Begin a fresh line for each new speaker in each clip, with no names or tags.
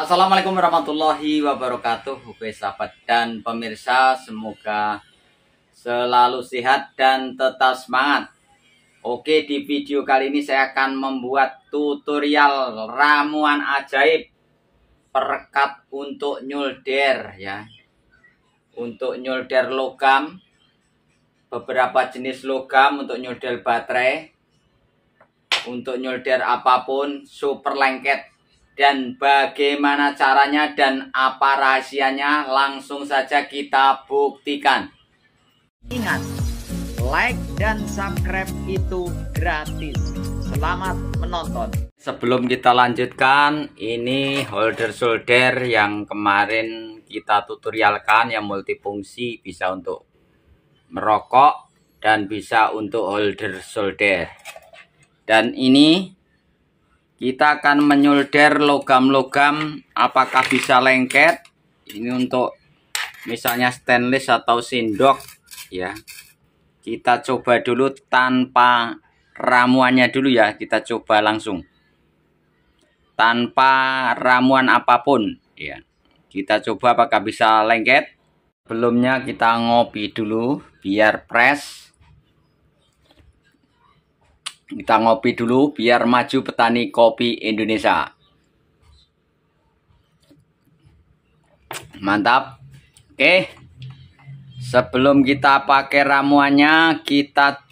Assalamualaikum warahmatullahi wabarakatuh Oke sahabat dan pemirsa Semoga selalu sehat dan tetap semangat Oke di video kali ini saya akan membuat tutorial ramuan ajaib Perkat untuk nyulder ya Untuk nyulder logam Beberapa jenis logam untuk nyulder baterai Untuk nyulder apapun super lengket dan bagaimana caranya dan apa rahasianya langsung saja kita buktikan. Ingat, like dan subscribe itu gratis. Selamat menonton. Sebelum kita lanjutkan, ini holder solder yang kemarin kita tutorialkan yang multifungsi bisa untuk merokok dan bisa untuk holder solder. Dan ini kita akan menyolder logam-logam apakah bisa lengket ini untuk misalnya stainless atau sendok ya kita coba dulu tanpa ramuannya dulu ya kita coba langsung tanpa ramuan apapun ya kita coba apakah bisa lengket sebelumnya kita ngopi dulu biar press kita ngopi dulu biar maju petani kopi Indonesia. Mantap. Oke. Sebelum kita pakai ramuannya, kita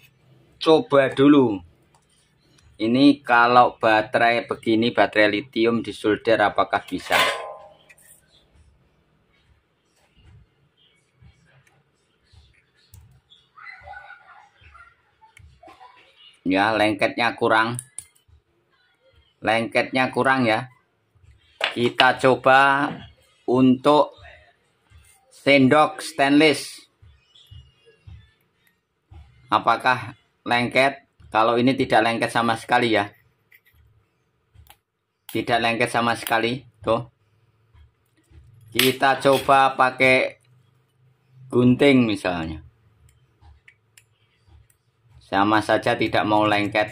coba dulu. Ini kalau baterai begini, baterai lithium di solder apakah bisa? ya lengketnya kurang lengketnya kurang ya kita coba untuk sendok stainless apakah lengket kalau ini tidak lengket sama sekali ya tidak lengket sama sekali tuh kita coba pakai gunting misalnya sama saja tidak mau lengket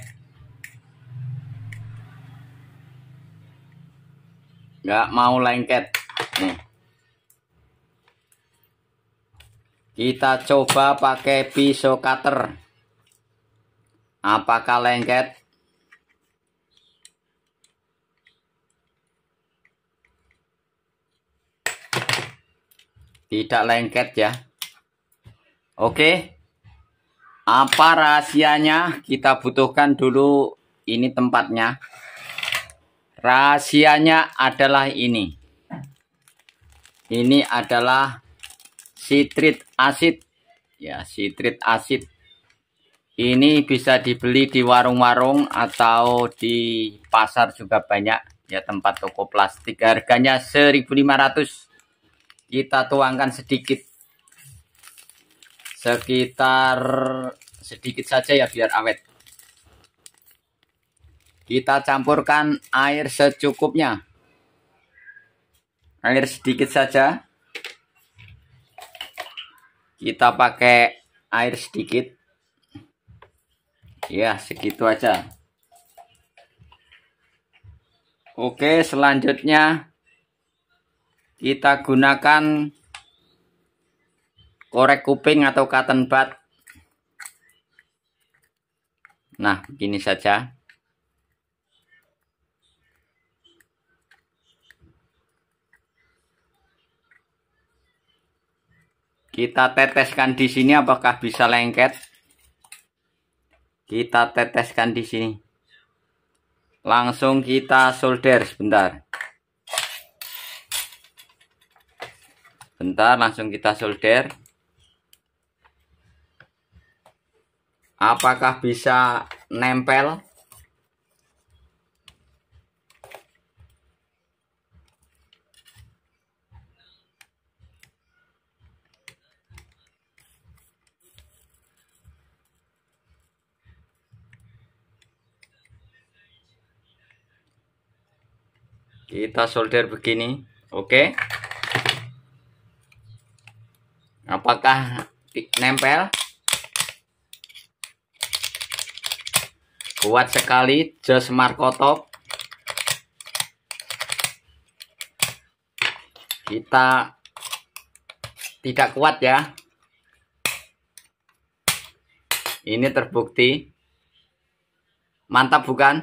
nggak mau lengket nih kita coba pakai pisau cutter apakah lengket tidak lengket ya oke apa rahasianya? Kita butuhkan dulu ini tempatnya. Rahasianya adalah ini. Ini adalah sitrit asid. Ya, sitrit asid. Ini bisa dibeli di warung-warung atau di pasar juga banyak ya tempat toko plastik. Harganya 1.500. Kita tuangkan sedikit sekitar sedikit saja ya biar awet kita campurkan air secukupnya air sedikit saja kita pakai air sedikit ya segitu aja oke selanjutnya kita gunakan korek kuping atau cotton bud nah begini saja kita teteskan di sini apakah bisa lengket kita teteskan di sini langsung kita solder sebentar bentar langsung kita solder Apakah bisa nempel? kita solder begini oke okay. apakah nempel Kuat sekali Jos Markotop. Kita tidak kuat ya. Ini terbukti. Mantap bukan?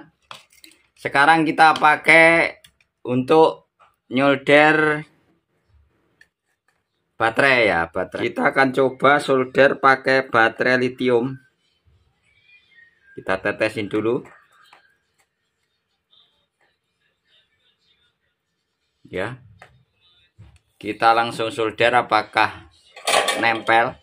Sekarang kita pakai untuk nyolder baterai ya, baterai. Kita akan coba solder pakai baterai lithium kita tetesin dulu ya kita langsung solder apakah nempel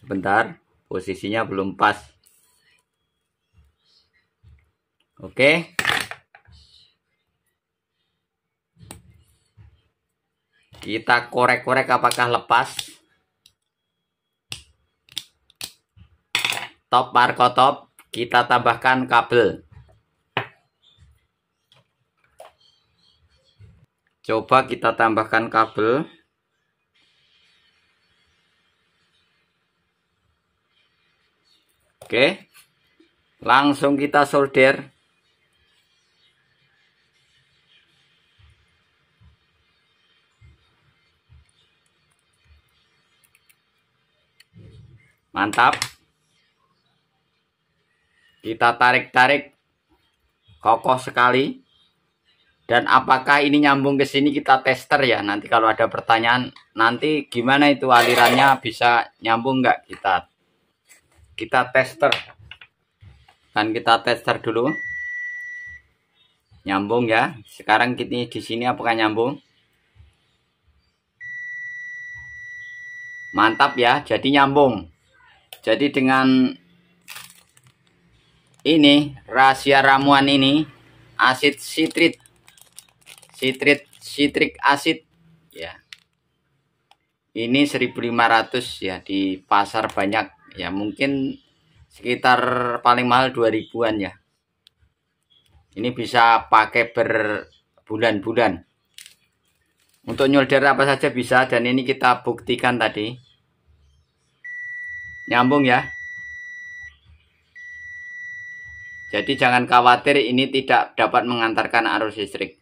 sebentar posisinya belum pas Oke. Kita korek-korek apakah lepas. Top barcode top kita tambahkan kabel. Coba kita tambahkan kabel. Oke. Langsung kita solder. mantap kita tarik-tarik kokoh sekali dan apakah ini nyambung ke sini kita tester ya nanti kalau ada pertanyaan nanti gimana itu alirannya bisa nyambung nggak kita kita tester dan kita tester dulu nyambung ya sekarang kita di sini apakah nyambung mantap ya jadi nyambung jadi dengan ini rahasia ramuan ini asid sitrit, sitrit sitrik asid ya ini 1500 ya di pasar banyak ya mungkin sekitar paling mahal 2000-an ya ini bisa pakai berbulan-bulan untuk nyolder apa saja bisa dan ini kita buktikan tadi Nyambung ya. Jadi jangan khawatir ini tidak dapat mengantarkan arus listrik.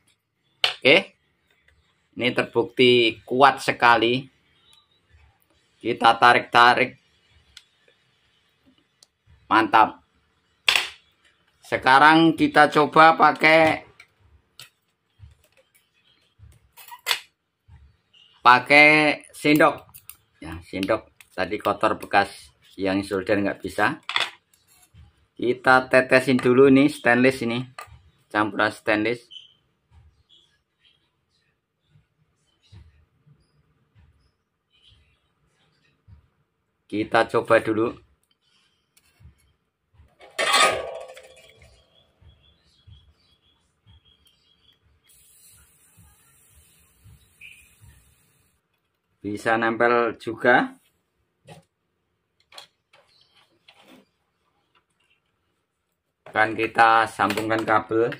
Oke. Ini terbukti kuat sekali. Kita tarik-tarik. Mantap. Sekarang kita coba pakai pakai sendok. Ya, sendok tadi kotor bekas yang solder nggak bisa kita tetesin dulu nih stainless ini campuran stainless kita coba dulu bisa nempel juga akan kita sambungkan kabel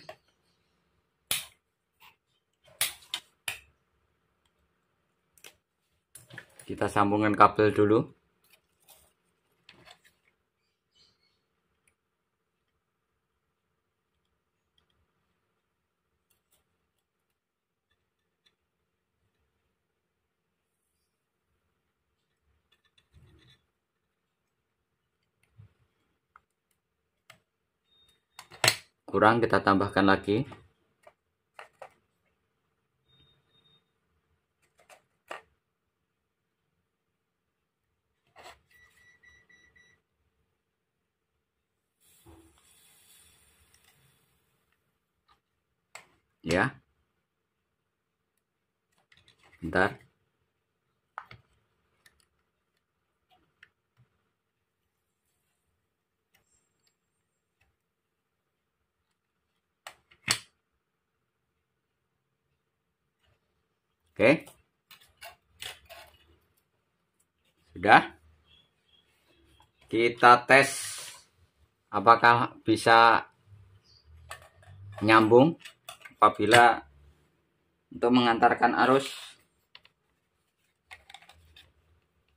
kita sambungkan kabel dulu kurang kita tambahkan lagi ya bentar Oke. Sudah. Kita tes apakah bisa nyambung apabila untuk mengantarkan arus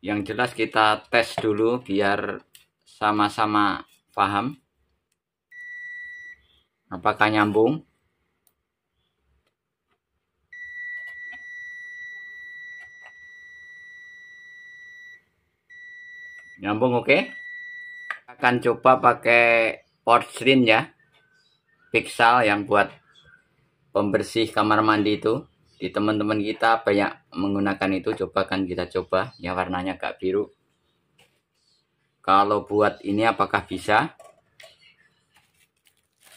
yang jelas kita tes dulu biar sama-sama paham apakah nyambung Nyambung oke? Okay? Akan coba pakai porcelain ya. Pixel yang buat pembersih kamar mandi itu. Di teman-teman kita banyak menggunakan itu. Coba kan kita coba. Ya warnanya agak biru. Kalau buat ini apakah bisa?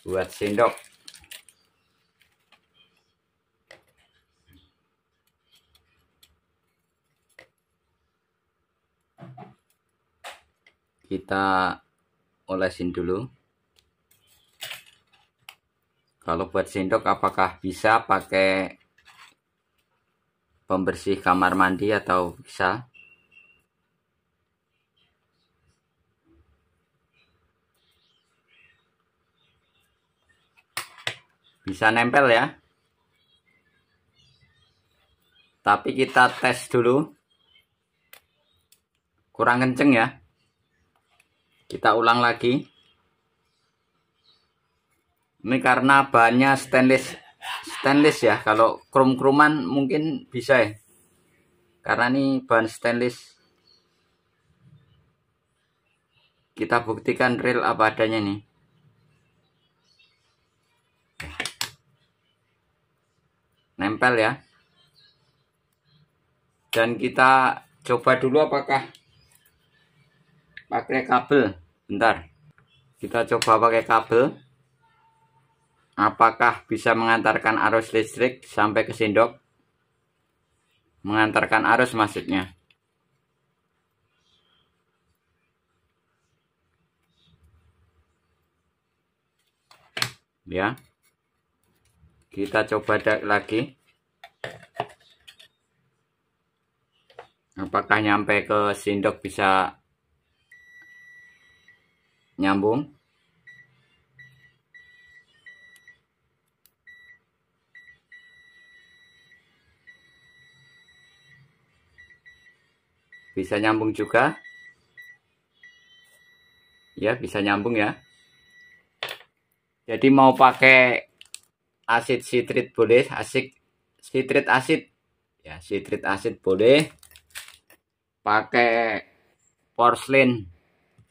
Buat sendok. kita olesin dulu kalau buat sendok apakah bisa pakai pembersih kamar mandi atau bisa bisa nempel ya tapi kita tes dulu kurang kenceng ya kita ulang lagi. Ini karena bahannya stainless stainless ya. Kalau krum-kruman mungkin bisa ya. Karena ini bahan stainless. Kita buktikan real apa adanya nih. Nempel ya. Dan kita coba dulu apakah pakai kabel bentar kita coba pakai kabel apakah bisa mengantarkan arus listrik sampai ke sendok mengantarkan arus maksudnya ya kita coba lagi apakah nyampe ke sindok bisa nyambung bisa nyambung juga ya bisa nyambung ya jadi mau pakai asid citrit boleh asid citrit asid ya citrit asid boleh pakai porselin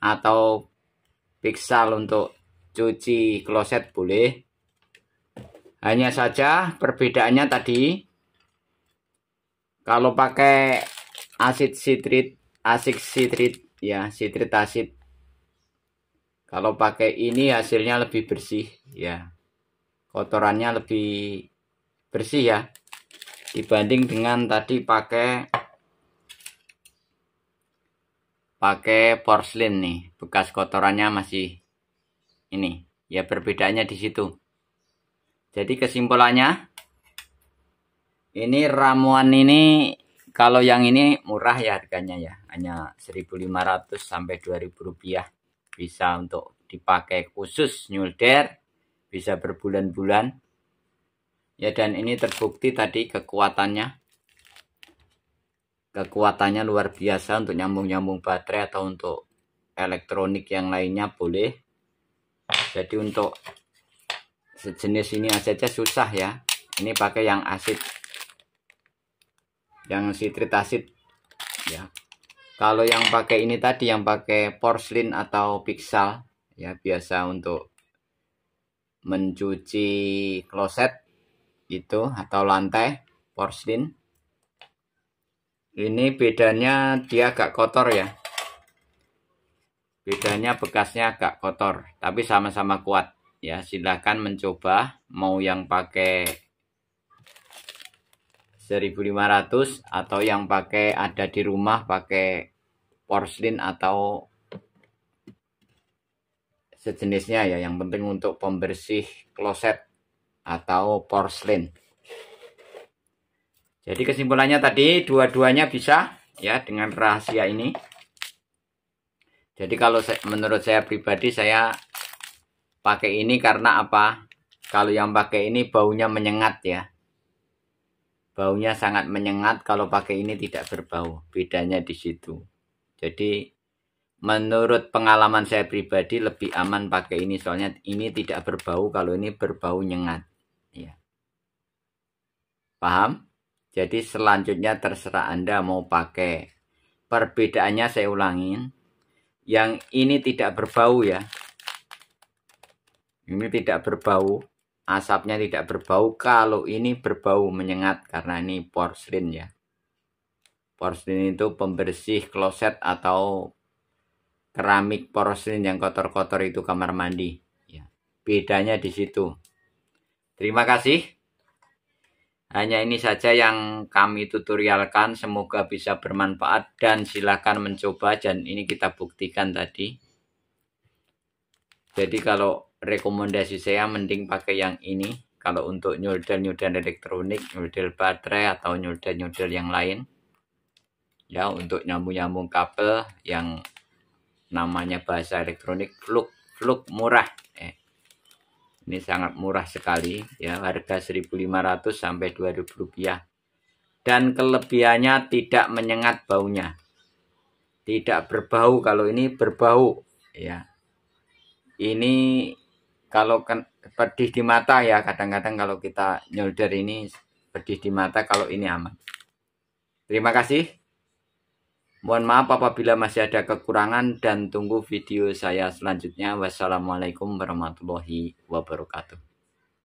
atau pixel untuk cuci kloset boleh. Hanya saja perbedaannya tadi kalau pakai asid sitrit asik sitrit ya, sitrit asid. Kalau pakai ini hasilnya lebih bersih ya. Kotorannya lebih bersih ya dibanding dengan tadi pakai pakai porselin nih bekas kotorannya masih ini ya perbedaannya di situ jadi kesimpulannya ini ramuan ini kalau yang ini murah ya harganya ya hanya 1500 sampai 2000 rupiah bisa untuk dipakai khusus nyulder bisa berbulan-bulan ya dan ini terbukti tadi kekuatannya kekuatannya luar biasa untuk nyambung-nyambung baterai atau untuk elektronik yang lainnya boleh jadi untuk sejenis ini aja susah ya ini pakai yang asid yang sitrit asid ya kalau yang pakai ini tadi yang pakai porcelain atau pixel ya biasa untuk mencuci kloset itu atau lantai porcelain ini bedanya dia agak kotor ya. Bedanya bekasnya agak kotor, tapi sama-sama kuat. Ya, silahkan mencoba mau yang pakai 1500 atau yang pakai ada di rumah pakai porselin atau sejenisnya ya yang penting untuk pembersih kloset atau porselin jadi kesimpulannya tadi dua-duanya bisa ya dengan rahasia ini. Jadi kalau saya, menurut saya pribadi saya pakai ini karena apa? Kalau yang pakai ini baunya menyengat ya. Baunya sangat menyengat kalau pakai ini tidak berbau. Bedanya di situ. Jadi menurut pengalaman saya pribadi lebih aman pakai ini soalnya ini tidak berbau kalau ini berbau nyengat ya. Paham? Jadi selanjutnya terserah Anda mau pakai. Perbedaannya saya ulangin. Yang ini tidak berbau ya. Ini tidak berbau. Asapnya tidak berbau. Kalau ini berbau menyengat karena ini porcelain ya. Porcelain itu pembersih kloset atau keramik porcelain yang kotor-kotor itu kamar mandi. Ya, bedanya di situ. Terima kasih. Hanya ini saja yang kami tutorialkan, semoga bisa bermanfaat dan silakan mencoba dan ini kita buktikan tadi. Jadi kalau rekomendasi saya mending pakai yang ini, kalau untuk nyodel-nyodel elektronik, nyodel baterai atau nyodel-nyodel yang lain. Ya, untuk nyambung-nyambung kabel yang namanya bahasa elektronik fluk fluk murah. Eh, ini sangat murah sekali ya, harga 1.500 sampai 2.000 rupiah. Dan kelebihannya tidak menyengat baunya. Tidak berbau kalau ini berbau ya. Ini kalau kan pedih di mata ya, kadang-kadang kalau kita nyolder ini pedih di mata kalau ini aman. Terima kasih. Mohon maaf apabila masih ada kekurangan dan tunggu video saya selanjutnya. Wassalamualaikum warahmatullahi wabarakatuh.